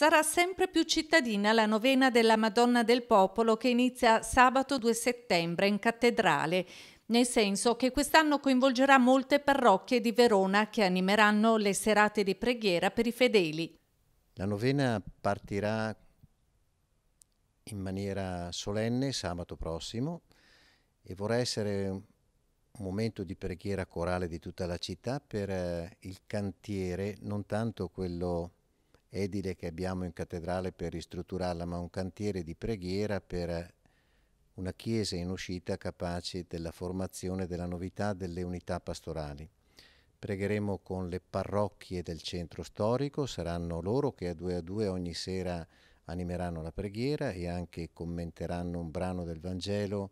Sarà sempre più cittadina la novena della Madonna del Popolo che inizia sabato 2 settembre in cattedrale, nel senso che quest'anno coinvolgerà molte parrocchie di Verona che animeranno le serate di preghiera per i fedeli. La novena partirà in maniera solenne sabato prossimo e vorrà essere un momento di preghiera corale di tutta la città per eh, il cantiere, non tanto quello edile che abbiamo in cattedrale per ristrutturarla, ma un cantiere di preghiera per una chiesa in uscita capace della formazione, della novità, delle unità pastorali. Pregheremo con le parrocchie del centro storico, saranno loro che a due a due ogni sera animeranno la preghiera e anche commenteranno un brano del Vangelo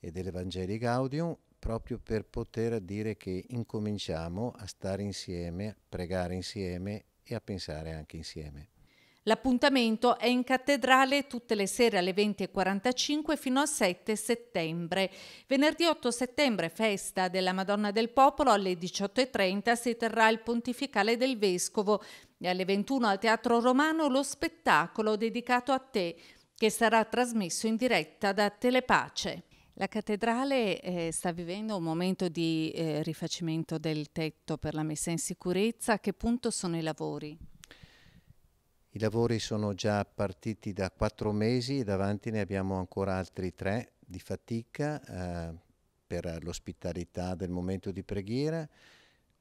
e dell'Evangelii Gaudium proprio per poter dire che incominciamo a stare insieme, a pregare insieme e a pensare anche insieme. L'appuntamento è in cattedrale tutte le sere alle 20.45 fino al 7 settembre. Venerdì 8 settembre, festa della Madonna del Popolo, alle 18.30 si terrà il pontificale del Vescovo e alle 21 al Teatro Romano lo spettacolo dedicato a te, che sarà trasmesso in diretta da Telepace. La cattedrale eh, sta vivendo un momento di eh, rifacimento del tetto per la messa in sicurezza. A che punto sono i lavori? I lavori sono già partiti da quattro mesi e davanti ne abbiamo ancora altri tre di fatica eh, per l'ospitalità del momento di preghiera.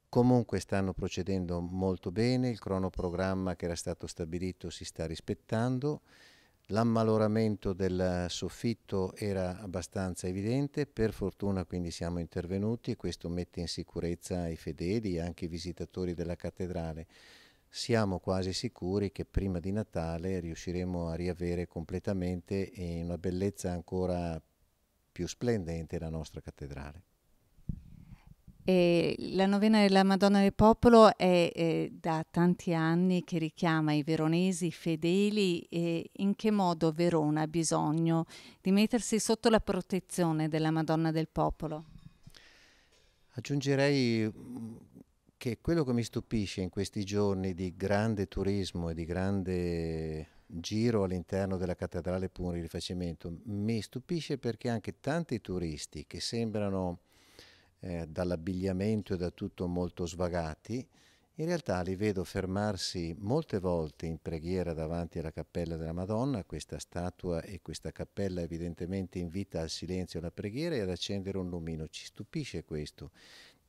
Comunque stanno procedendo molto bene, il cronoprogramma che era stato stabilito si sta rispettando. L'ammaloramento del soffitto era abbastanza evidente, per fortuna quindi siamo intervenuti e questo mette in sicurezza i fedeli e anche i visitatori della cattedrale. Siamo quasi sicuri che prima di Natale riusciremo a riavere completamente in una bellezza ancora più splendente la nostra cattedrale. Eh, la novena della Madonna del Popolo è eh, da tanti anni che richiama i veronesi fedeli e in che modo Verona ha bisogno di mettersi sotto la protezione della Madonna del Popolo. Aggiungerei mm, che quello che mi stupisce in questi giorni di grande turismo e di grande giro all'interno della cattedrale Pun rifacimento mi stupisce perché anche tanti turisti che sembrano eh, dall'abbigliamento e da tutto molto svagati, in realtà li vedo fermarsi molte volte in preghiera davanti alla cappella della Madonna, questa statua e questa cappella evidentemente invita al silenzio e alla preghiera e ad accendere un lumino. Ci stupisce questo,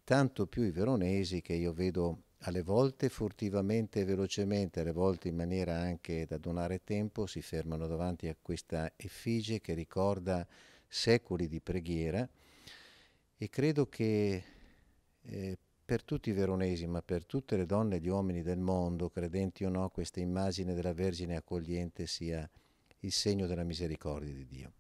tanto più i veronesi che io vedo alle volte furtivamente e velocemente, alle volte in maniera anche da donare tempo, si fermano davanti a questa effigie che ricorda secoli di preghiera e credo che eh, per tutti i veronesi, ma per tutte le donne e gli uomini del mondo, credenti o no, questa immagine della Vergine accogliente sia il segno della misericordia di Dio.